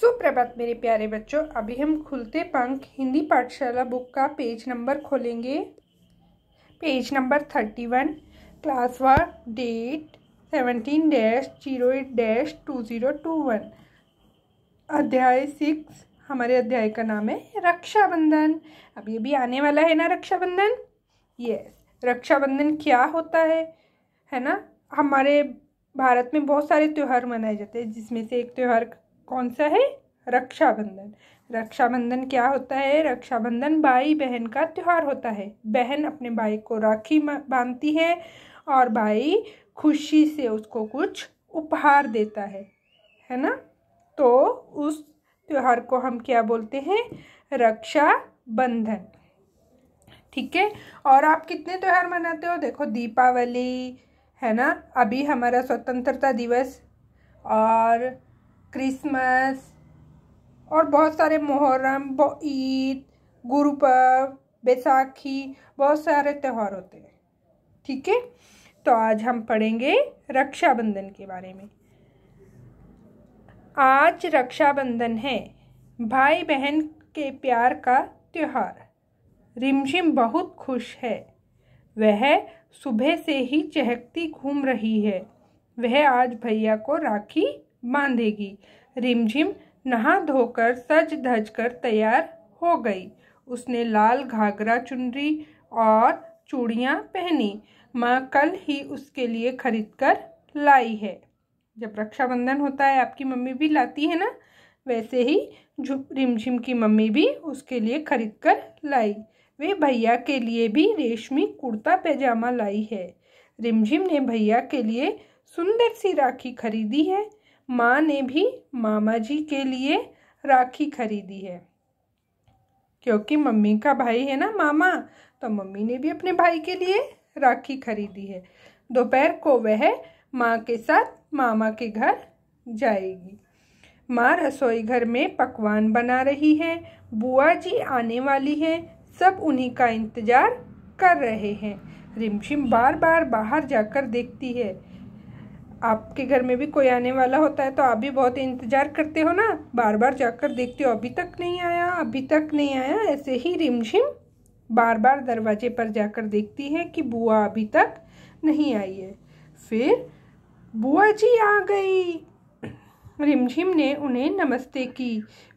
सुप्रभात मेरे प्यारे बच्चों अभी हम खुलते पंख हिंदी पाठशाला बुक का पेज नंबर खोलेंगे page number thirty one class व date seventeen dash zero eight dash two zero two one अध्याय सिक्स हमारे अध्याय का नाम है रक्षाबंधन अभी अभी आने वाला है ना रक्षाबंधन यस रक्षाबंधन क्या होता है है ना हमारे भारत में बहुत सारे त्यौहार मनाए जाते हैं जिसमें से एक त्यौहार कौन सा है रक्षाबंधन रक्षाबंधन क्या होता है रक्षाबंधन भाई बहन का त्यौहार होता है बहन अपने भाई को राखी बांधती है और भाई खुशी से उसको कुछ उपहार देता है है ना तो उस त्यौहार को हम क्या बोलते हैं रक्षाबंधन ठीक है और आप कितने त्यौहार मनाते हो देखो दीपावली है ना अभी हमारा स्वतंत्रता दिवस और क्रिसमस और बहुत सारे मुहर्रम ईद गुरुपर्व बैसाखी बहुत सारे त्यौहार होते हैं ठीक है तो आज हम पढ़ेंगे रक्षाबंधन के बारे में आज रक्षाबंधन है भाई बहन के प्यार का त्यौहार रिमझिम बहुत खुश है वह सुबह से ही चहकती घूम रही है वह आज भैया को राखी बांधेगी रिमझिम नहा धोकर सज धज कर तैयार हो गई उसने लाल घाघरा चुनरी और चूड़ियाँ पहनी माँ कल ही उसके लिए खरीद कर लाई है जब रक्षाबंधन होता है आपकी मम्मी भी लाती है ना वैसे ही रिमझिम की मम्मी भी उसके लिए खरीद कर लाई वे भैया के लिए भी रेशमी कुर्ता पैजामा लाई है रिमझिम ने भैया के लिए सुंदर सी राखी खरीदी है माँ ने भी मामा जी के लिए राखी खरीदी है क्योंकि मम्मी का भाई है ना मामा तो मम्मी ने भी अपने भाई के लिए राखी खरीदी है दोपहर को वह माँ के साथ मामा के घर जाएगी माँ रसोई घर में पकवान बना रही है बुआ जी आने वाली हैं सब उन्हीं का इंतज़ार कर रहे हैं रिमझिम बार बार बाहर जाकर देखती है आपके घर में भी कोई आने वाला होता है तो आप भी बहुत इंतज़ार करते हो ना बार बार जाकर देखते हो अभी तक नहीं आया अभी तक नहीं आया ऐसे ही रिमझिम बार बार दरवाजे पर जाकर देखती है कि बुआ अभी तक नहीं आई है फिर बुआ जी आ गई रिमझिम ने उन्हें नमस्ते की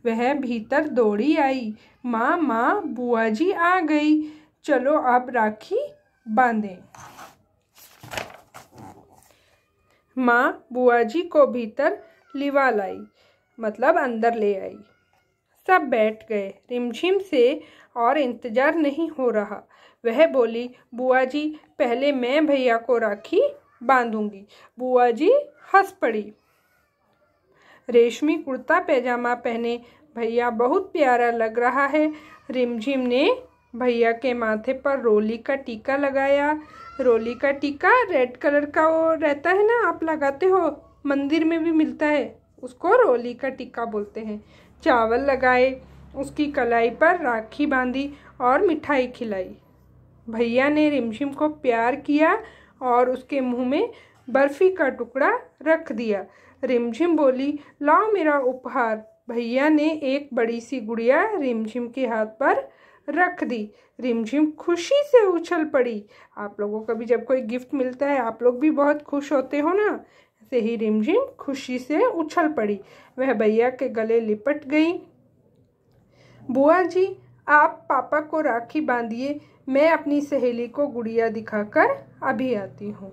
वह भीतर दौड़ी आई माँ माँ बुआ जी आ गई चलो आप राखी बांधें माँ बुआ जी को भीतर लिवा लाई मतलब अंदर ले आई सब बैठ गए रिमझिम से और इंतज़ार नहीं हो रहा वह बोली बुआ जी पहले मैं भैया को राखी बांधूंगी बुआ जी हंस पड़ी रेशमी कुर्ता पैजामा पहने भैया बहुत प्यारा लग रहा है रिमझिम ने भैया के माथे पर रोली का टीका लगाया रोली का टीका रेड कलर का वो रहता है ना आप लगाते हो मंदिर में भी मिलता है उसको रोली का टीका बोलते हैं चावल लगाए उसकी कलाई पर राखी बांधी और मिठाई खिलाई भैया ने रिमझिम को प्यार किया और उसके मुंह में बर्फ़ी का टुकड़ा रख दिया रिमझिम बोली लाओ मेरा उपहार भैया ने एक बड़ी सी गुड़िया रिमझिम के हाथ पर रख दी रिमझिम खुशी से उछल पड़ी आप लोगों को भी जब कोई गिफ्ट मिलता है आप लोग भी बहुत खुश होते हो ना ऐसे ही रिमझिम खुशी से उछल पड़ी वह भैया के गले लिपट गई बुआ जी आप पापा को राखी बांधिए मैं अपनी सहेली को गुड़िया दिखाकर अभी आती हूँ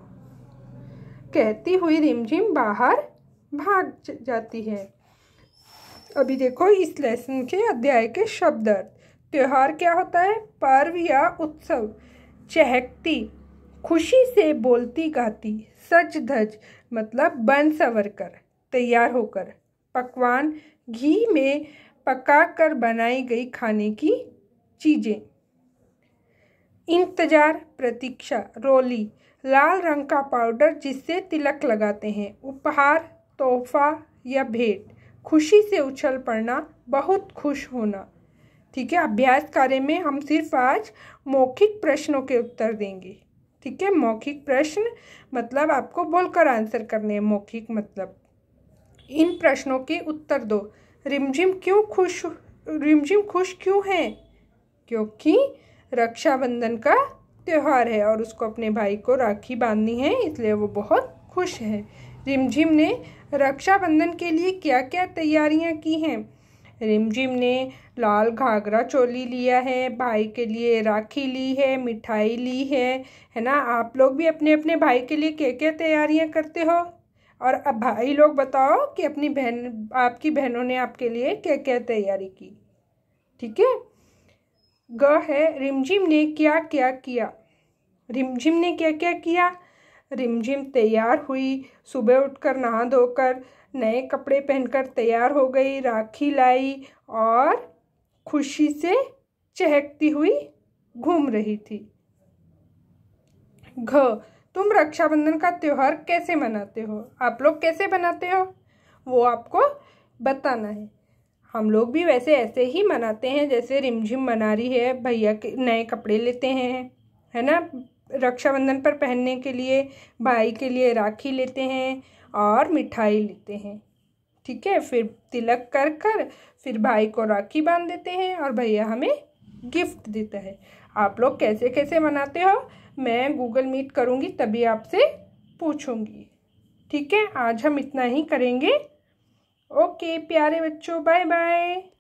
कहती हुई रिमझिम बाहर भाग जाती है अभी देखो इस लेसन के अध्याय के शब्द अर्थ त्यौहार क्या होता है पर्व या उत्सव चहकती खुशी से बोलती गाती सज धज मतलब बन सवर कर तैयार होकर पकवान घी में पका कर बनाई गई खाने की चीज़ें इंतजार प्रतीक्षा रोली लाल रंग का पाउडर जिससे तिलक लगाते हैं उपहार तोहफा या भेंट खुशी से उछल पड़ना बहुत खुश होना ठीक है अभ्यास कार्य में हम सिर्फ आज मौखिक प्रश्नों के उत्तर देंगे ठीक है मौखिक प्रश्न मतलब आपको बोलकर आंसर करने हैं मौखिक मतलब इन प्रश्नों के उत्तर दो रिमझिम क्यों खुश रिमझिम खुश क्यों है क्योंकि रक्षाबंधन का त्यौहार है और उसको अपने भाई को राखी बांधनी है इसलिए वो बहुत खुश है रिमझिम ने रक्षाबंधन के लिए क्या क्या तैयारियां की हैं रिमझिम ने लाल घाघरा चोली लिया है भाई के लिए राखी ली है मिठाई ली है है ना आप लोग भी अपने अपने भाई के लिए क्या क्या तैयारियां करते हो और अब भाई लोग बताओ कि अपनी बहन आपकी बहनों ने आपके लिए क्या क्या तैयारी की ठीक है ग है रिमझिम ने क्या क्या किया रिमझिम ने क्या क्या किया रिमझिम तैयार हुई सुबह उठकर नहा धोकर नए कपड़े पहनकर तैयार हो गई राखी लाई और खुशी से चहकती हुई घूम रही थी घ तुम रक्षाबंधन का त्यौहार कैसे मनाते हो आप लोग कैसे मनाते हो वो आपको बताना है हम लोग भी वैसे ऐसे ही मनाते हैं जैसे रिमझिम मना रही है भैया के नए कपड़े लेते हैं है ना रक्षाबंधन पर पहनने के लिए भाई के लिए राखी लेते हैं और मिठाई लेते हैं ठीक है फिर तिलक कर कर फिर भाई को राखी बांध देते हैं और भैया हमें गिफ्ट देता है आप लोग कैसे कैसे मनाते हो मैं गूगल मीट करूँगी तभी आपसे पूछूँगी ठीक है आज हम इतना ही करेंगे ओके प्यारे बच्चों बाय बाय